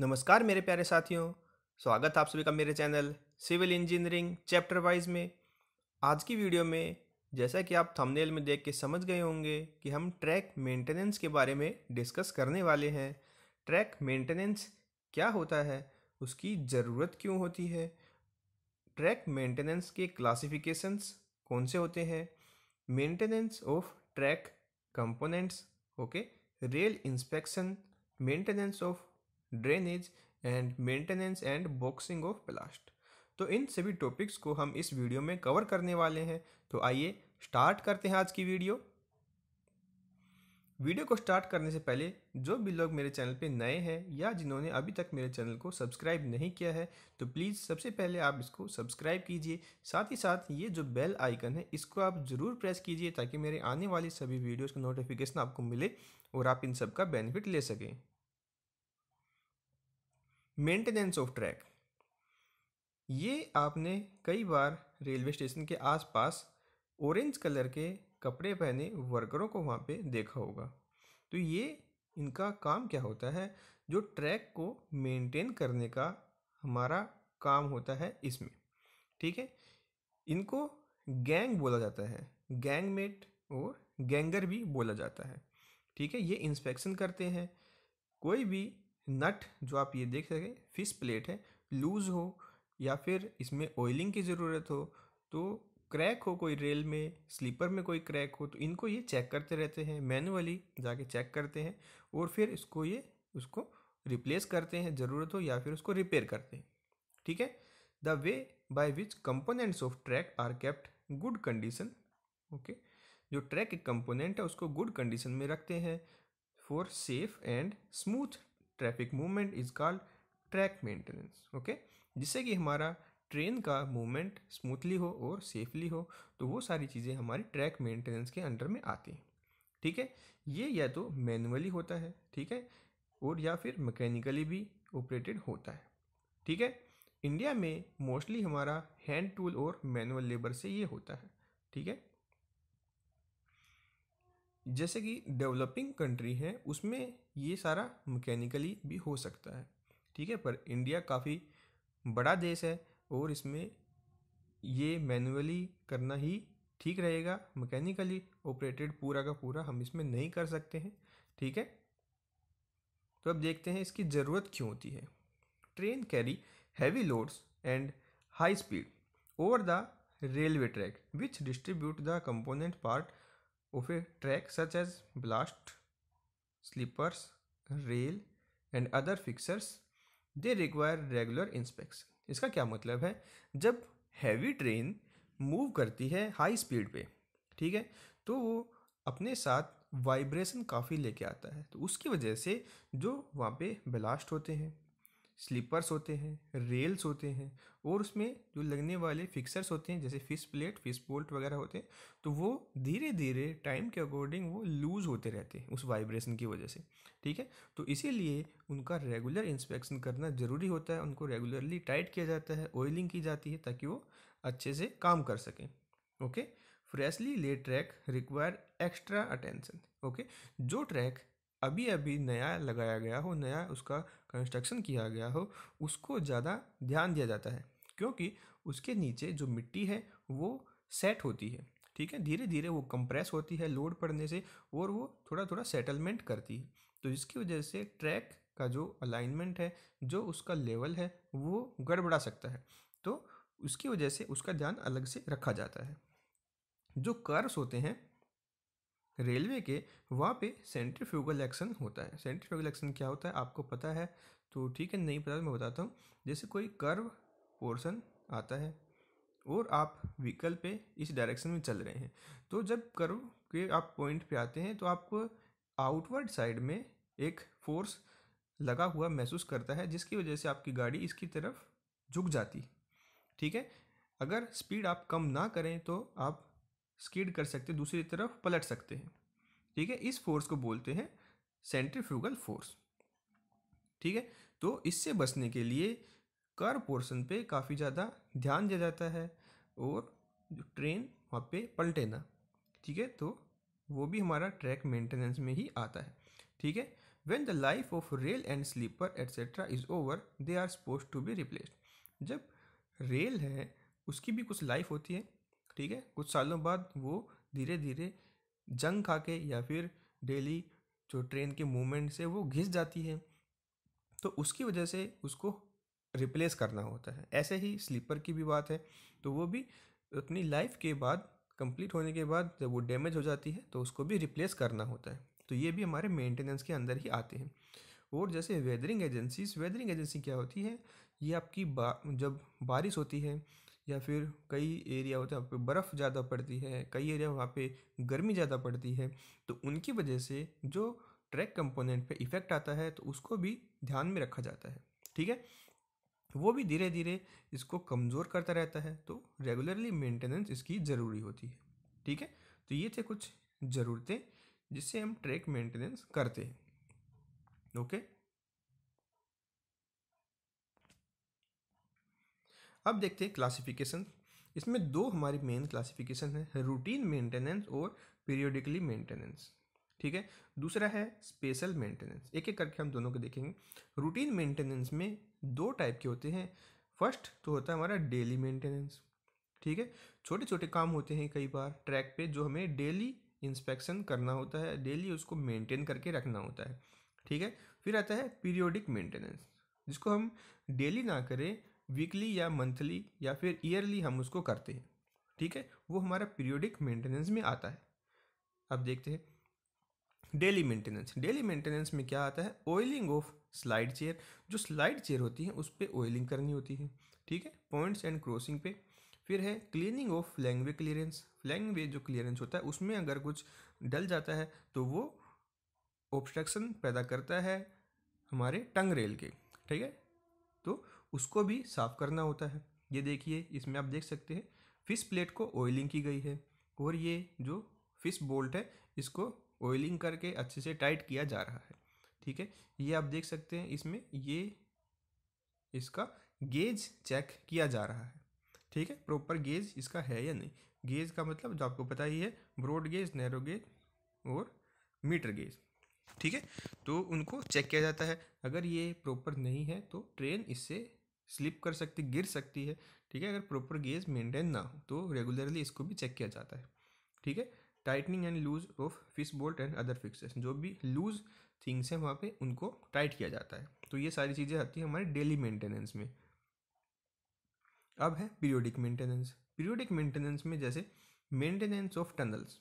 नमस्कार मेरे प्यारे साथियों स्वागत आप सभी का मेरे channel civil engineering chapter wise में आज की वीडियो में जैसा कि आप थंबनेल में देख के समझ गए होंगे कि हम ट्रैक मेंटेनेंस के बारे में डिस्कस करने वाले हैं ट्रैक मेंटेनेंस क्या होता है उसकी ज़रूरत क्यों होती है ट्रैक मेंटेनेंस के क्लासिफिकेशंस कौन से होते हैं maintenance of track components okay rail inspection maintenance of drainage and maintenance and boxing of ballast तो इन सभी टॉपिक्स को हम इस वीडियो में कवर करने वाले हैं तो आइए स्टार्ट करते हैं आज की वीडियो वीडियो को स्टार्ट करने से पहले जो भी लोग मेरे चैनल पे नए हैं या जिन्होंने अभी तक मेरे चैनल को सब्सक्राइब नहीं किया है तो प्लीज़ सबसे पहले आप इसको सब्सक्राइब कीजिए साथ ही साथ ये जो बेल आइकन है इसको आप ज़रूर प्रेस कीजिए ताकि मेरे आने वाली सभी वीडियोज़ का नोटिफिकेशन आपको मिले और आप इन सब का बेनिफिट ले सकें मेंटेनेंस ऑफ ट्रैक ये आपने कई बार रेलवे स्टेशन के आसपास ऑरेंज कलर के कपड़े पहने वर्करों को वहाँ पे देखा होगा तो ये इनका काम क्या होता है जो ट्रैक को मेंटेन करने का हमारा काम होता है इसमें ठीक है इनको गैंग बोला जाता है गैंगमेट और गैंगर भी बोला जाता है ठीक है ये इंस्पेक्शन करते हैं कोई भी नट जो आप ये देख सकें फिश प्लेट है लूज़ हो या फिर इसमें ऑयलिंग की ज़रूरत हो तो क्रैक हो कोई रेल में स्लीपर में कोई क्रैक हो तो इनको ये चेक करते रहते हैं मैनुअली जाके चेक करते हैं और फिर इसको ये उसको रिप्लेस करते हैं ज़रूरत हो या फिर उसको रिपेयर करते हैं ठीक है the way by which components of track are kept good condition okay जो ट्रैक एक कंपोनेंट है उसको गुड कंडीशन में रखते हैं for safe and smooth traffic movement is called track maintenance okay जिससे कि हमारा ट्रेन का मूवमेंट स्मूथली हो और सेफली हो तो वो सारी चीज़ें हमारी ट्रैक मेंटेनेंस के अंडर में आती हैं ठीक है ये या तो मैनुअली होता है ठीक है और या फिर मैकेनिकली भी ऑपरेटेड होता है ठीक है इंडिया में मोस्टली हमारा हैंड टूल और मैनुअल लेबर से ये होता है ठीक है जैसे कि डेवलपिंग कंट्री है उसमें ये सारा मैकेनिकली भी हो सकता है ठीक है पर इंडिया काफ़ी बड़ा देश है और इसमें ये मैनुअली करना ही ठीक रहेगा मैकेनिकली ऑपरेटेड पूरा का पूरा हम इसमें नहीं कर सकते हैं ठीक है तो अब देखते हैं इसकी ज़रूरत क्यों होती है train carry heavy loads and high speed over the railway track which distribute the component part of a track such as ballast slippers, rail and other fixtures they require regular inspection इसका क्या मतलब है जब heavy train move करती है high speed पे ठीक है तो वो अपने साथ वाइब्रेशन काफ़ी लेके आता है तो उसकी वजह से जो वहाँ पे ब्लास्ट होते हैं स्लीपर्स होते हैं रेल्स होते हैं और उसमें जो लगने वाले फिक्सर्स होते हैं जैसे फिश प्लेट फिश बोल्ट वगैरह होते हैं तो वो धीरे धीरे टाइम के अकॉर्डिंग वो लूज़ होते रहते हैं उस वाइब्रेशन की वजह से ठीक है तो इसीलिए उनका रेगुलर इंस्पेक्शन करना ज़रूरी होता है उनको रेगुलरली टाइट किया जाता है ऑयलिंग की जाती है ताकि वो अच्छे से काम कर सकें okay freshly laid track require extra attention okay जो ट्रैक अभी अभी नया लगाया गया हो नया उसका कंस्ट्रक्शन किया गया हो उसको ज़्यादा ध्यान दिया जाता है क्योंकि उसके नीचे जो मिट्टी है वो सेट होती है ठीक है धीरे धीरे वो कंप्रेस होती है लोड पड़ने से और वो थोड़ा थोड़ा सेटलमेंट करती है तो इसकी वजह से ट्रैक का जो अलाइनमेंट है जो उसका लेवल है वो गड़बड़ा सकता है तो उसकी वजह से उसका ध्यान अलग से रखा जाता है जो कर्व्स होते हैं रेलवे के वहाँ पे सेंट्रीफ्यूगल एक्शन होता है सेंट्रीफ्यूगल एक्शन क्या होता है आपको पता है तो ठीक है नहीं पता तो मैं बताता हूँ जैसे कोई कर्व पोर्शन आता है और आप व्हीकल पे इस डायरेक्शन में चल रहे हैं तो जब कर्व के आप पॉइंट पे आते हैं तो आपको आउटवर्ड साइड में एक फोर्स लगा हुआ महसूस करता है जिसकी वजह से आपकी गाड़ी इसकी तरफ झुक जाती ठीक है अगर स्पीड आप कम ना करें तो आप स्कीड कर सकते हैं दूसरी तरफ पलट सकते हैं ठीक है इस फोर्स को बोलते हैं सेंट्रीफ्यूगल फोर्स ठीक है तो इससे बचने के लिए कर पोर्शन पे काफ़ी ज़्यादा ध्यान दिया जाता है और जो ट्रेन वहाँ पे पलटे ना ठीक है तो वो भी हमारा ट्रैक मेंटेनेंस में ही आता है ठीक है when the life of rail and sleeper etcetera is over they are suppose to be replaced जब रेल है उसकी भी कुछ लाइफ होती है ठीक है कुछ सालों बाद वो धीरे धीरे जंग खा के या फिर डेली जो ट्रेन के मूवमेंट से वो घिस जाती है तो उसकी वजह से उसको रिप्लेस करना होता है ऐसे ही स्लीपर की भी बात है तो वो भी अपनी लाइफ के बाद कंप्लीट होने के बाद जब वो डैमेज हो जाती है तो उसको भी रिप्लेस करना होता है तो ये भी हमारे मेंटेनेंस के अंदर ही आते हैं और जैसे वेदरिंग एजेंसीज वेदरिंग एजेंसी क्या होती है ये आपकी बा जब बारिश होती है या फिर कई एरिया होता है वहाँ पे बर्फ़ ज़्यादा पड़ती है कई एरिया वहाँ पे गर्मी ज़्यादा पड़ती है तो उनकी वजह से जो ट्रैक कंपोनेंट पे इफ़ेक्ट आता है तो उसको भी ध्यान में रखा जाता है ठीक है वो भी धीरे धीरे इसको कमज़ोर करता रहता है तो रेगुलरली मेंटेनेंस इसकी ज़रूरी होती है ठीक है तो ये थे कुछ ज़रूरतें जिससे हम ट्रैक मेंटेनेंस करते हैं ओके अब देखते हैं क्लासिफिकेशन इसमें दो हमारी मेन क्लासिफिकेशन है रूटीन मेंटेनेंस और पीरियोडिकली मेंटेनेंस ठीक है दूसरा है स्पेशल मेंटेनेंस एक एक करके हम दोनों को देखेंगे रूटीन मेंटेनेंस में दो टाइप के होते हैं फर्स्ट तो होता है हमारा डेली मेंटेनेंस ठीक है छोटे छोटे काम होते हैं कई बार ट्रैक पे जो हमें डेली इंस्पेक्शन करना होता है डेली उसको मेंटेन करके रखना होता है ठीक है फिर आता है पीरियोडिक मेंटेनेंस जिसको हम डेली ना करें वीकली या मंथली या फिर ईयरली हम उसको करते हैं ठीक है वो हमारा पीरियोडिक मेंटेनेंस में आता है अब देखते हैं डेली मेंटेनेंस डेली मेंटेनेंस में क्या आता है ऑयलिंग ऑफ स्लाइड चेयर जो स्लाइड चेयर होती है उस पर ऑयलिंग करनी होती है ठीक है पॉइंट्स एंड क्रॉसिंग पे फिर है cleaning of flangeway clearance flangeway जो क्लियरेंस होता है उसमें अगर कुछ डल जाता है तो वो ऑब्स्ट्रक्शन पैदा करता है हमारे टंग रेल के ठीक है तो उसको भी साफ़ करना होता है ये देखिए इसमें आप देख सकते हैं फ़िश प्लेट को ऑयलिंग की गई है और ये जो फ़िश बोल्ट है इसको ऑयलिंग करके अच्छे से टाइट किया जा रहा है ठीक है ये आप देख सकते हैं इसमें ये इसका गेज चेक किया जा रहा है ठीक है प्रॉपर गेज इसका है या नहीं गेज का मतलब जो आपको पता ही है ब्रॉड गेज नैरो गेज और मीटर गेज ठीक है तो उनको चेक किया जाता है अगर ये प्रॉपर नहीं है तो ट्रेन इससे स्लिप कर सकती गिर सकती है ठीक है अगर प्रॉपर गेज मेंटेन ना हो तो रेगुलरली इसको भी चेक किया जाता है ठीक है tightening and loose of fish bolt and other fixes जो भी लूज थिंग्स हैं वहाँ पे उनको टाइट किया जाता है तो ये सारी चीज़ें आती हैं हमारे डेली मेंटेनेंस में अब है पीरियोडिक मेंटेनेंस पीरियोडिक मेंटेनेंस में जैसे मेंटेनेंस ऑफ टनल्स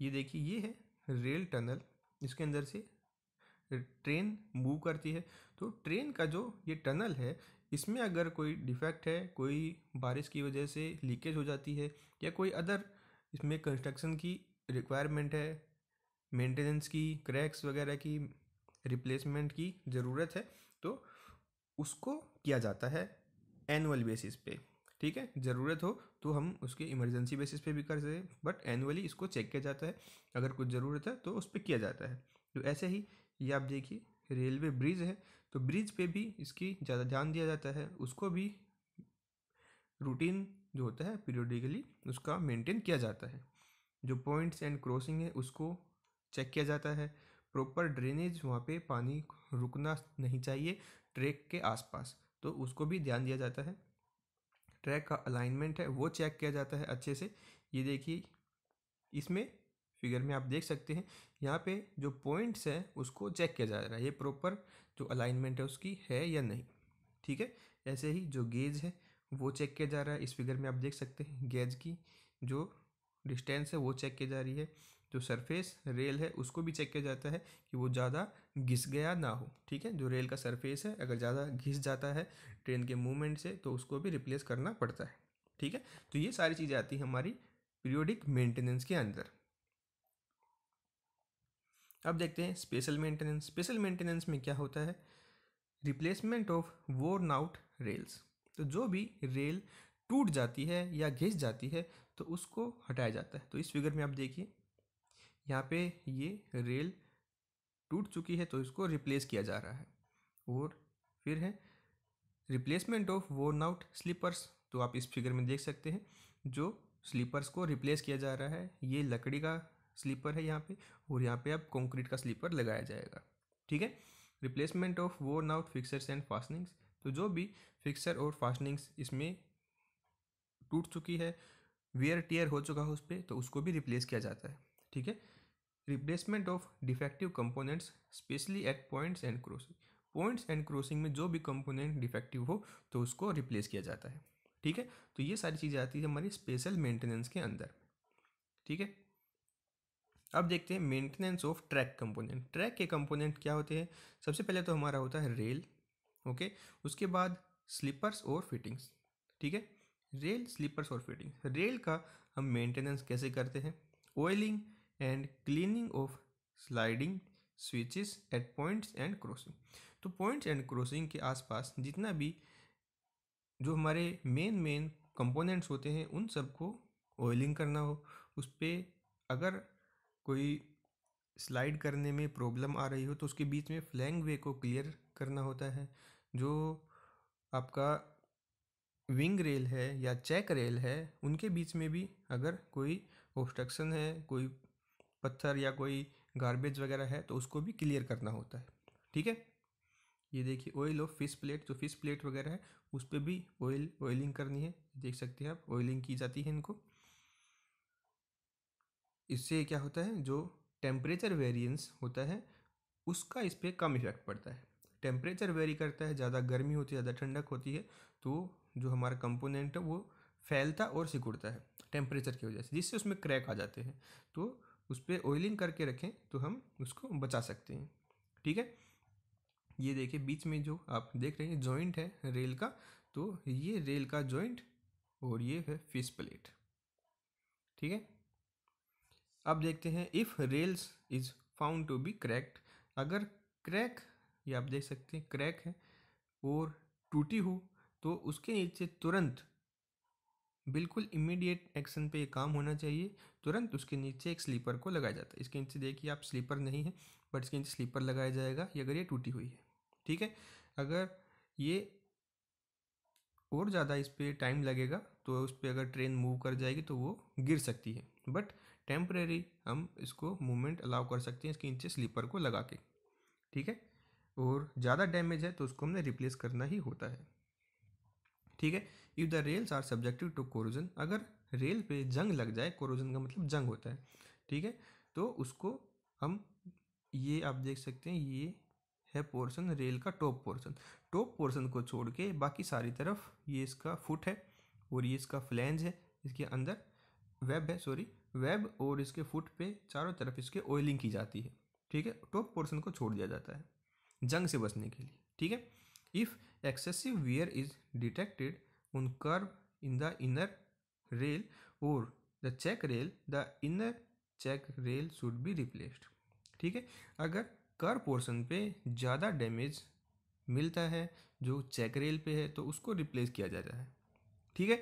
ये देखिए ये है रेल टनल इसके अंदर से ट्रेन मूव करती है तो ट्रेन का जो ये टनल है इसमें अगर कोई डिफेक्ट है कोई बारिश की वजह से लीकेज हो जाती है या कोई अदर इसमें कंस्ट्रक्शन की रिक्वायरमेंट है मेंटेनेंस की क्रैक्स वगैरह की रिप्लेसमेंट की ज़रूरत है तो उसको किया जाता है एनुअल बेसिस पे ठीक है ज़रूरत हो तो हम उसके इमरजेंसी बेसिस पे भी कर सकते हैं बट एनुअली इसको चेक किया जाता है अगर कुछ ज़रूरत है तो उस पर किया जाता है तो ऐसे ही ये आप देखिए रेलवे ब्रिज है तो ब्रिज पे भी इसकी ज़्यादा ध्यान दिया जाता है उसको भी रूटीन जो होता है पीरियोडिकली उसका मेंटेन किया जाता है जो पॉइंट्स एंड क्रॉसिंग है उसको चेक किया जाता है प्रॉपर ड्रेनेज वहाँ पे पानी रुकना नहीं चाहिए ट्रैक के आसपास तो उसको भी ध्यान दिया जाता है ट्रैक का अलाइनमेंट है वो चेक किया जाता है अच्छे से ये देखिए इसमें फिगर में आप देख सकते हैं यहाँ पे जो पॉइंट्स हैं उसको चेक किया जा रहा है ये प्रॉपर जो अलाइनमेंट है उसकी है या नहीं ठीक है ऐसे ही जो गेज है वो चेक किया जा रहा है इस फिगर में आप देख सकते हैं गेज की जो डिस्टेंस है वो चेक की जा रही है जो सरफेस रेल है उसको भी चेक किया जाता है कि वो ज़्यादा घिस गया ना हो ठीक है जो रेल का सरफेस है अगर ज़्यादा घिस जाता है ट्रेन के मूवमेंट से तो उसको भी रिप्लेस करना पड़ता है ठीक है तो ये सारी चीज़ें आती हैं हमारी पीरियोडिक मेंटेनेंस के अंदर अब देखते हैं स्पेशल मेंटेनेंस स्पेशल मेंटेनेंस में क्या होता है replacement of worn out rails तो जो भी रेल टूट जाती है या घिस जाती है तो उसको हटाया जाता है तो इस फिगर में आप देखिए यहाँ पे ये रेल टूट चुकी है तो इसको रिप्लेस किया जा रहा है और फिर है replacement of worn out sleepers तो आप इस फिगर में देख सकते हैं जो स्लीपर्स को रिप्लेस किया जा रहा है ये लकड़ी का स्लीपर है यहाँ पे और यहाँ पे अब कंक्रीट का स्लीपर लगाया जाएगा ठीक है replacement of worn out fixtures and fastenings तो जो भी फिक्सर और फास्टनिंग्स इसमें टूट चुकी है वेयर टीयर हो चुका है उस पर तो उसको भी रिप्लेस किया जाता है ठीक है replacement of defective components specially at points and crossing points and crossing में जो भी कंपोनेंट डिफेक्टिव हो तो उसको रिप्लेस किया जाता है ठीक है तो ये सारी चीज़ें आती है हमारी स्पेशल मेंटेनेंस के अंदर ठीक है अब देखते हैं maintenance of track component track के कंपोनेंट क्या होते हैं सबसे पहले तो हमारा होता है रेल ओके उसके बाद स्लीपर्स और फिटिंग्स ठीक है रेल स्लीपर्स और फिटिंग्स रेल का हम मेंटेनेंस कैसे करते हैं oiling and cleaning of sliding switches at points and crossing तो पॉइंट्स एंड क्रॉसिंग के आसपास जितना भी जो हमारे मेन मेन कंपोनेंट्स होते हैं उन सबको ऑयलिंग करना हो उस पर अगर कोई स्लाइड करने में प्रॉब्लम आ रही हो तो उसके बीच में फ्लैंग वे को क्लियर करना होता है जो आपका विंग रेल है या चेक रेल है उनके बीच में भी अगर कोई ऑब्स्ट्रक्शन है कोई पत्थर या कोई गार्बेज वगैरह है तो उसको भी क्लियर करना होता है ठीक है ये देखिए ऑयल ऑफ फिश प्लेट जो फिश प्लेट वगैरह है उस पर भी ऑयल ऑयलिंग करनी है देख सकते हैं आप ऑयलिंग की जाती है इनको इससे क्या होता है जो टेम्परेचर वेरियंस होता है उसका इस पर कम इफेक्ट पड़ता है टेम्परेचर वेरी करता है ज़्यादा गर्मी होती है ज़्यादा ठंडक होती है तो जो हमारा कंपोनेंट है वो फैलता और सिकुड़ता है टेम्परेचर की वजह से जिससे उसमें क्रैक आ जाते हैं तो उस पर ऑयलिंग करके रखें तो हम उसको बचा सकते हैं ठीक है ये देखिए बीच में जो आप देख रहे हैं जॉइंट है रेल का तो ये रेल का जॉइंट और ये है फिश प्लेट ठीक है अब देखते हैं if rails is found to be cracked अगर क्रैक ये आप देख सकते हैं क्रैक है और टूटी हो तो उसके नीचे तुरंत बिल्कुल इमीडिएट एक्शन पे ये काम होना चाहिए तुरंत उसके नीचे एक स्लीपर को लगाया जाता है इसके नीचे देखिए आप स्लीपर नहीं है बट इसके नीचे स्लीपर लगाया जाएगा ये अगर ये टूटी हुई है ठीक है अगर ये और ज़्यादा इस पर टाइम लगेगा तो उस पर अगर ट्रेन मूव कर जाएगी तो वो गिर सकती है बट टेम्प्रेरी हम इसको मूवमेंट अलाउ कर सकते हैं इसके नीचे स्लीपर को लगा के ठीक है और ज़्यादा डैमेज है तो उसको हमने रिप्लेस करना ही होता है ठीक है if the rails are subjective to corrosion अगर रेल पे जंग लग जाए कोरोजन का मतलब जंग होता है ठीक है तो उसको हम ये आप देख सकते हैं ये है पोर्शन रेल का टॉप पोर्शन टॉप पोर्शन को छोड़ के बाकी सारी तरफ ये इसका फुट है और ये इसका फ्लैंज है इसके अंदर वेब है सॉरी वेब और इसके फुट पे चारों तरफ इसके ऑयलिंग की जाती है ठीक है टॉप पोर्शन को छोड़ दिया जाता है जंग से बचने के लिए ठीक है if excessive wear is detected on curve in the inner rail और the check rail the inner check rail should be replaced ठीक है अगर कर पोर्शन पे ज़्यादा डैमेज मिलता है जो चेक रेल पे है तो उसको रिप्लेस किया जाता है ठीक है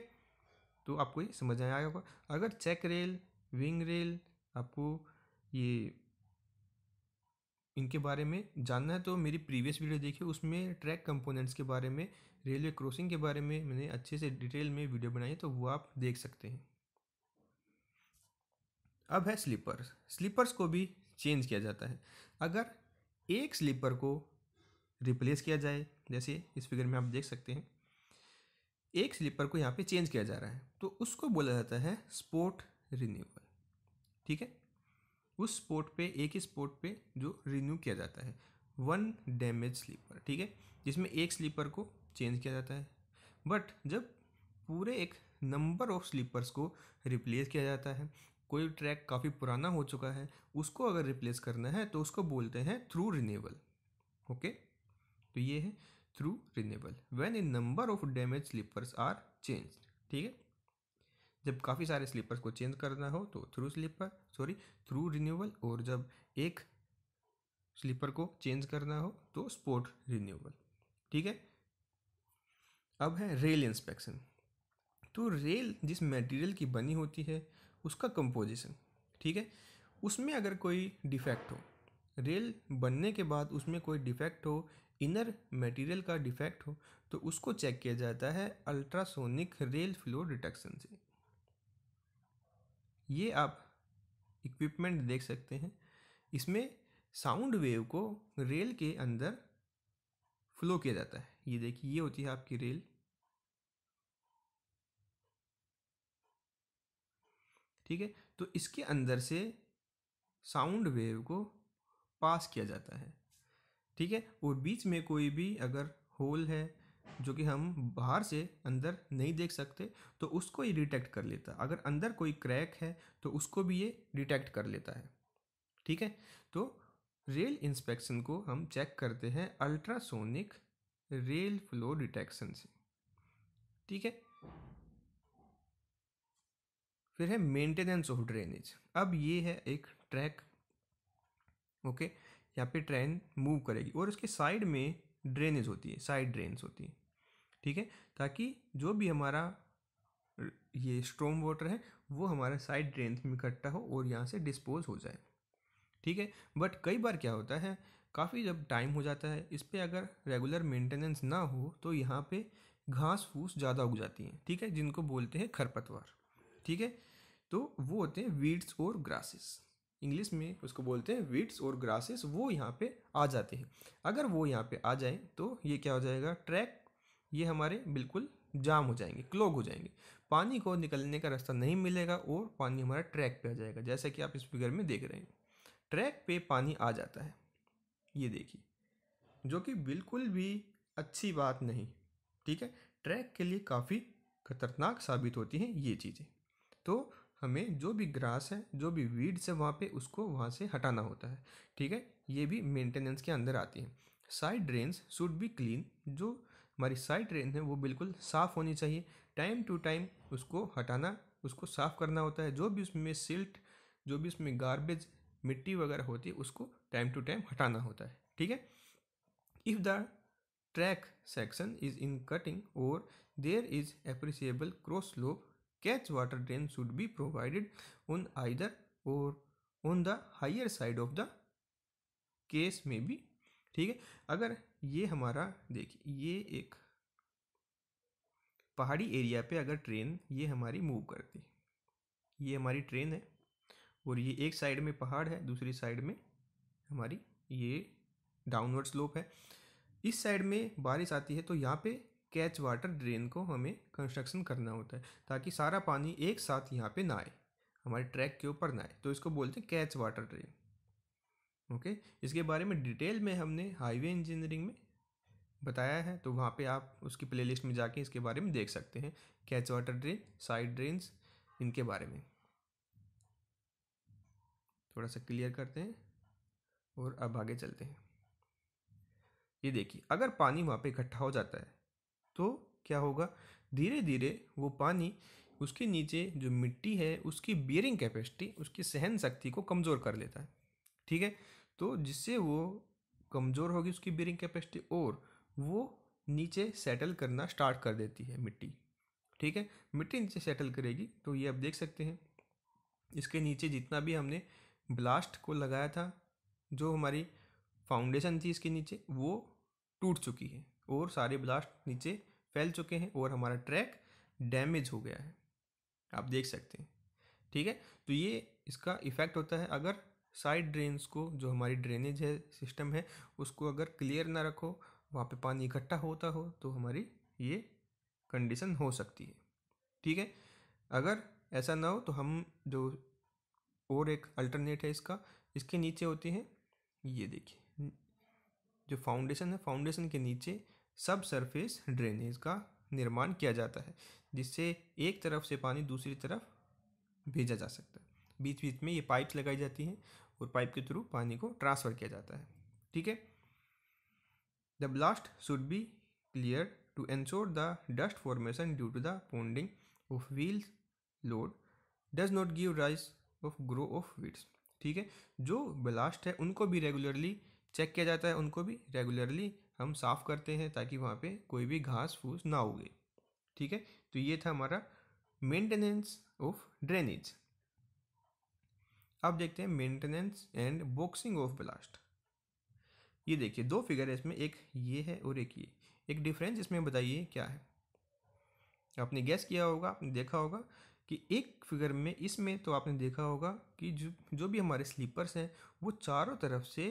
तो आपको ये समझ आया होगा अगर चेक रेल विंग रेल आपको ये इनके बारे में जानना है तो मेरी प्रीवियस वीडियो देखिए उसमें ट्रैक कंपोनेंट्स के बारे में रेलवे क्रॉसिंग के बारे में मैंने अच्छे से डिटेल में वीडियो बनाई है तो वो आप देख सकते हैं अब है स्लीपर्स स्लीपर्स को भी चेंज किया जाता है अगर एक स्लीपर को रिप्लेस किया जाए जैसे इस फिगर में आप देख सकते हैं एक स्लीपर को यहाँ पे चेंज किया जा रहा है तो उसको बोला जाता है स्पोर्ट रिन्यूअल ठीक है उस स्पोर्ट पे एक ही स्पोर्ट पे जो रिन्यू किया जाता है वन डैमेज स्लीपर ठीक है जिसमें एक स्लीपर को चेंज किया जाता है बट जब पूरे एक नंबर ऑफ स्लीपर्स को रिप्लेस किया जाता है कोई ट्रैक काफ़ी पुराना हो चुका है उसको अगर रिप्लेस करना है तो उसको बोलते हैं थ्रू रिनेबल ओके तो ये है through renewal when a number of damage sleepers are change ठीक है जब काफ़ी सारे स्लीपर्स को चेंज करना हो तो through sleeper sorry through renewal और जब एक स्लीपर को चेंज करना हो तो स्पोर्ट रिन्यूअल ठीक है अब है रेल इंस्पेक्शन तो रेल जिस मटेरियल की बनी होती है उसका कंपोजिशन ठीक है उसमें अगर कोई डिफेक्ट हो रेल बनने के बाद उसमें कोई डिफेक्ट हो इनर मटेरियल का डिफेक्ट हो तो उसको चेक किया जाता है अल्ट्रासोनिक रेल फ्लो डिटेक्शन से ये आप इक्विपमेंट देख सकते हैं इसमें साउंड वेव को रेल के अंदर फ्लो किया जाता है ये देखिए ये होती है आपकी रेल ठीक है तो इसके अंदर से साउंड वेव को पास किया जाता है ठीक है और बीच में कोई भी अगर होल है जो कि हम बाहर से अंदर नहीं देख सकते तो उसको ये डिटेक्ट कर लेता है अगर अंदर कोई क्रैक है तो उसको भी ये डिटेक्ट कर लेता है ठीक है तो रेल इंस्पेक्शन को हम चेक करते हैं अल्ट्रासोनिक रेल फ्लो डिटेक्शन से ठीक है फिर है मेंटेनेंस ऑफ ड्रेनेज अब ये है एक ट्रैक ओके यहाँ पे ट्रेन मूव करेगी और उसके साइड में ड्रेनेज होती है साइड ड्रेन्स होती है ठीक है ताकि जो भी हमारा ये स्ट्रोम वाटर है वो हमारे साइड ड्रेन में इकट्ठा हो और यहाँ से डिस्पोज हो जाए ठीक है बट कई बार क्या होता है काफ़ी जब टाइम हो जाता है इस पर अगर रेगुलर मेंटेनेंस ना हो तो यहाँ पे घास फूस ज़्यादा उग जाती हैं ठीक है जिनको बोलते हैं खरपतवार ठीक है तो वो होते हैं वीड्स और ग्रासेस इंग्लिश में उसको बोलते हैं वीट्स और ग्रासेस वो यहाँ पे आ जाते हैं अगर वो यहाँ पे आ जाए तो ये क्या हो जाएगा ट्रैक ये हमारे बिल्कुल जाम हो जाएंगे क्लोग हो जाएंगे पानी को निकलने का रास्ता नहीं मिलेगा और पानी हमारा ट्रैक पे आ जाएगा जैसा कि आप इस फिगर में देख रहे हैं ट्रैक पे पानी आ जाता है ये देखिए जो कि बिल्कुल भी अच्छी बात नहीं ठीक है ट्रैक के लिए काफ़ी खतरनाक साबित होती हैं ये चीज़ें तो हमें जो भी ग्रास है जो भी वीड्स है वहाँ पे उसको वहाँ से हटाना होता है ठीक है ये भी मेंटेनेंस के अंदर आती है side drains should be clean जो हमारी साइड ड्रेन है वो बिल्कुल साफ़ होनी चाहिए टाइम टू टाइम उसको हटाना उसको साफ़ करना होता है जो भी उसमें सिल्ट जो भी उसमें गार्बेज मिट्टी वगैरह होती है उसको टाइम टू टाइम हटाना होता है ठीक है if the track section is in cutting और there is appreciable cross slope Catch water drain should be provided on either or on the higher side of the case में भी ठीक है अगर ये हमारा देखिए ये एक पहाड़ी एरिया पे अगर ट्रेन ये हमारी मूव करती ये हमारी ट्रेन है और ये एक साइड में पहाड़ है दूसरी साइड में हमारी ये डाउनवर्ड स्लोप है इस साइड में बारिश आती है तो यहाँ पे कैच वाटर ड्रेन को हमें कंस्ट्रक्शन करना होता है ताकि सारा पानी एक साथ यहाँ पे ना आए हमारे ट्रैक के ऊपर ना आए तो इसको बोलते हैं कैच वाटर ड्रेन ओके इसके बारे में डिटेल में हमने हाईवे इंजीनियरिंग में बताया है तो वहाँ पे आप उसकी प्लेलिस्ट में जाके इसके बारे में देख सकते हैं catch water drain side drains इनके बारे में थोड़ा सा क्लियर करते हैं और अब आगे चलते हैं ये देखिए अगर पानी वहाँ पे इकट्ठा हो जाता है तो क्या होगा धीरे धीरे वो पानी उसके नीचे जो मिट्टी है उसकी बियरिंग कैपेसिटी उसकी सहन शक्ति को कमज़ोर कर लेता है ठीक है तो जिससे वो कमज़ोर होगी उसकी बियरिंग कैपेसिटी और वो नीचे सेटल करना स्टार्ट कर देती है मिट्टी ठीक है मिट्टी नीचे सेटल करेगी तो ये आप देख सकते हैं इसके नीचे जितना भी हमने ब्लास्ट को लगाया था जो हमारी फाउंडेशन थी इसके नीचे वो टूट चुकी है और सारे ब्लास्ट नीचे फैल चुके हैं और हमारा ट्रैक डैमेज हो गया है आप देख सकते हैं ठीक है तो ये इसका इफेक्ट होता है अगर साइड ड्रेन्स को जो हमारी ड्रेनेज है सिस्टम है उसको अगर क्लियर ना रखो वहाँ पे पानी इकट्ठा होता हो तो हमारी ये कंडीशन हो सकती है ठीक है अगर ऐसा ना हो तो हम जो और एक अल्टरनेट है इसका इसके नीचे होती है ये देखिए जो फाउंडेशन है फाउंडेशन के नीचे सब सरफेस ड्रेनेज का निर्माण किया जाता है जिससे एक तरफ से पानी दूसरी तरफ भेजा जा सकता है बीच बीच में ये पाइप्स लगाई जाती हैं और पाइप के थ्रू पानी को ट्रांसफ़र किया जाता है ठीक है the ballast should be clear to ensure the dust formation due to the ponding of wheels load does not give rise of grow of weeds ठीक है जो ब्लास्ट है उनको भी रेगुलरली चेक किया जाता है उनको भी रेगुलरली हम साफ़ करते हैं ताकि वहाँ पे कोई भी घास फूस ना उगे ठीक है तो ये था हमारा मेंटेनेंस ऑफ ड्रेनेज अब देखते हैं maintenance and boxing of ballast ये देखिए दो फिगर है इसमें एक ये है और एक ये एक डिफरेंस इसमें बताइए क्या है आपने गैस किया होगा आपने देखा होगा कि एक फिगर में इसमें तो आपने देखा होगा कि जो जो भी हमारे स्लीपर्स हैं वो चारों तरफ से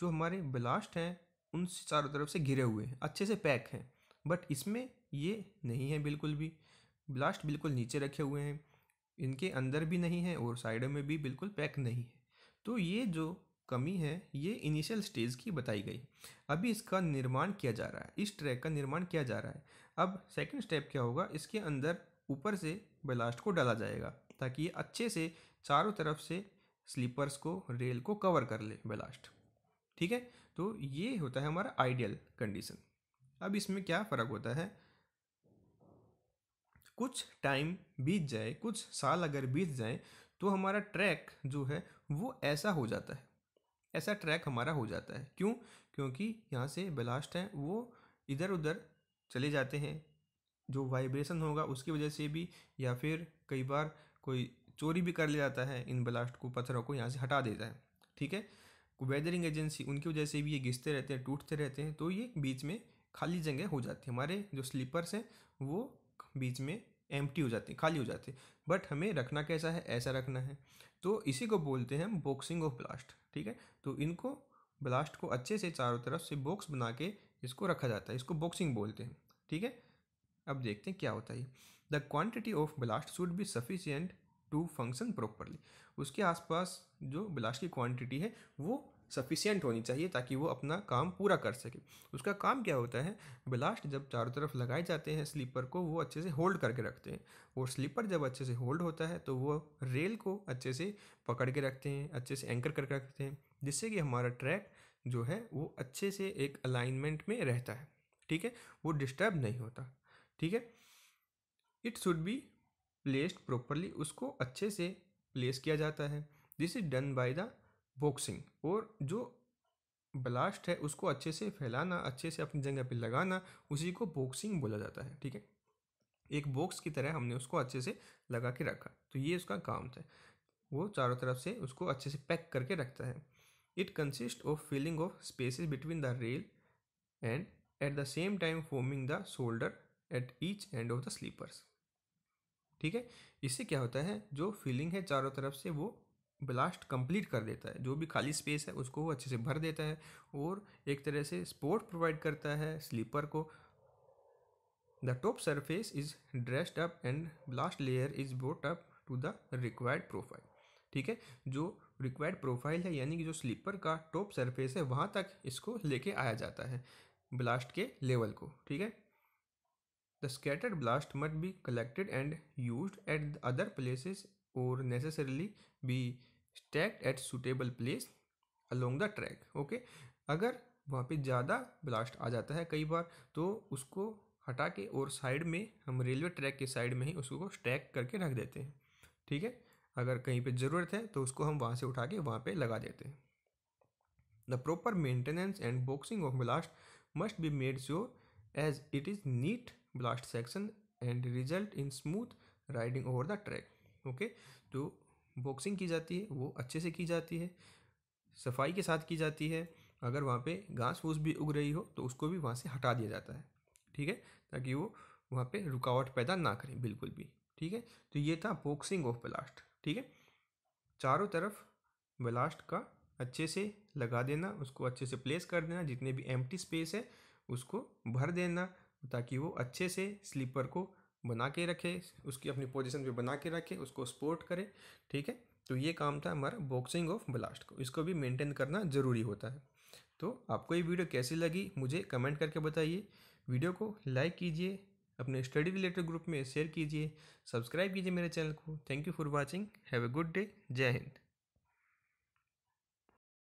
जो हमारे ब्लास्ट हैं उन चारों तरफ से घिरे हुए हैं अच्छे से पैक हैं बट इसमें ये नहीं है बिल्कुल भी ब्लास्ट बिल्कुल नीचे रखे हुए हैं इनके अंदर भी नहीं है और साइडों में भी बिल्कुल पैक नहीं है तो ये जो कमी है ये इनिशियल स्टेज की बताई गई अभी इसका निर्माण किया जा रहा है इस ट्रैक का निर्माण किया जा रहा है अब सेकंड स्टेप क्या होगा इसके अंदर ऊपर से ब्लास्ट को डाला जाएगा ताकि ये अच्छे से चारों तरफ से स्लीपर्स को रेल को कवर कर ले ब्लास्ट ठीक है तो ये होता है हमारा आइडियल कंडीशन अब इसमें क्या फ़र्क होता है कुछ टाइम बीत जाए कुछ साल अगर बीत जाए तो हमारा ट्रैक जो है वो ऐसा हो जाता है ऐसा ट्रैक हमारा हो जाता है क्यों क्योंकि यहाँ से ब्लास्ट हैं वो इधर उधर चले जाते हैं जो वाइब्रेशन होगा उसकी वजह से भी या फिर कई बार कोई चोरी भी कर ले जाता है इन ब्लास्ट को पत्थरों को यहाँ से हटा देता है ठीक है वेदरिंग एजेंसी उनकी वजह से भी ये घिसते रहते हैं टूटते रहते हैं तो ये बीच में खाली जगह हो जाती है हमारे जो स्लीपर्स हैं वो बीच में एम हो जाते हैं खाली हो जाते हैं बट हमें रखना कैसा है ऐसा रखना है तो इसी को बोलते हैं हम बॉक्सिंग ऑफ ब्लास्ट ठीक है तो इनको ब्लास्ट को अच्छे से चारों तरफ से बॉक्स बना के इसको रखा जाता है इसको बॉक्सिंग बोलते हैं ठीक है अब देखते हैं क्या होता है the quantity of ballast should be sufficient to function properly उसके आसपास जो ब्लास्ट की क्वांटिटी है वो सफिशियंट होनी चाहिए ताकि वो अपना काम पूरा कर सके उसका काम क्या होता है ब्लास्ट जब चारों तरफ लगाए जाते हैं स्लीपर को वो अच्छे से होल्ड करके रखते हैं और स्लीपर जब अच्छे से होल्ड होता है तो वो रेल को अच्छे से पकड़ के रखते हैं अच्छे से एंकर करके रखते हैं जिससे कि हमारा ट्रैक जो है वो अच्छे से एक अलाइनमेंट में रहता है ठीक है वो डिस्टर्ब नहीं होता ठीक है it should be placed properly उसको अच्छे से प्लेस किया जाता है this is done by the boxing और जो ब्लास्ट है उसको अच्छे से फैलाना अच्छे से अपनी जगह पे लगाना उसी को बॉक्सिंग बोला जाता है ठीक है एक बॉक्स की तरह हमने उसको अच्छे से लगा के रखा तो ये उसका काम था वो चारों तरफ से उसको अच्छे से पैक करके रखता है it consist of filling of spaces between the rail and at the same time forming the shoulder at each end of the sleepers ठीक है इससे क्या होता है जो फीलिंग है चारों तरफ से वो ब्लास्ट कंप्लीट कर देता है जो भी खाली स्पेस है उसको वो अच्छे से भर देता है और एक तरह से स्पोर्ट प्रोवाइड करता है स्लीपर को the top surface is dressed up and ballast layer is brought up to the required profile ठीक है जो रिक्वायर्ड प्रोफाइल है यानी कि जो स्लीपर का टॉप सरफेस है वहाँ तक इसको लेके आया जाता है ब्लास्ट के लेवल को ठीक है The scattered blast must be collected and used at other places or necessarily be stacked at suitable place along the track. Okay, अगर वहाँ पे ज़्यादा ब्लास्ट आ जाता है कई बार तो उसको हटा के और साइड में हम रेलवे ट्रैक के साइड में ही उसको स्टैक करके रख देते हैं ठीक है अगर कहीं पे ज़रूरत है तो उसको हम वहाँ से उठा के वहाँ पे लगा देते हैं the proper maintenance and boxing of ballast must be made sure as it is neat ballast section and result in smooth riding over the track okay जो बॉक्सिंग की जाती है वो अच्छे से की जाती है सफाई के साथ की जाती है अगर वहाँ पे घास फूस भी उग रही हो तो उसको भी वहाँ से हटा दिया जाता है ठीक है ताकि वो वहाँ पे रुकावट पैदा ना करें बिल्कुल भी ठीक है तो ये था बॉक्सिंग ऑफ ब्लास्ट ठीक है चारों तरफ ब्लास्ट का अच्छे से लगा देना उसको अच्छे से प्लेस कर देना जितने भी एम्प्टी स्पेस है उसको भर देना ताकि वो अच्छे से स्लीपर को बना के रखे उसकी अपनी पोजीशन पे बना के रखे उसको सपोर्ट करे ठीक है तो ये काम था हमारा बॉक्सिंग ऑफ ब्लास्ट को इसको भी मेंटेन करना ज़रूरी होता है तो आपको ये वीडियो कैसी लगी मुझे कमेंट करके बताइए वीडियो को लाइक कीजिए अपने स्टडी रिलेटेड ग्रुप में शेयर कीजिए सब्सक्राइब कीजिए मेरे चैनल को thank you for watching have a good day जय हिंद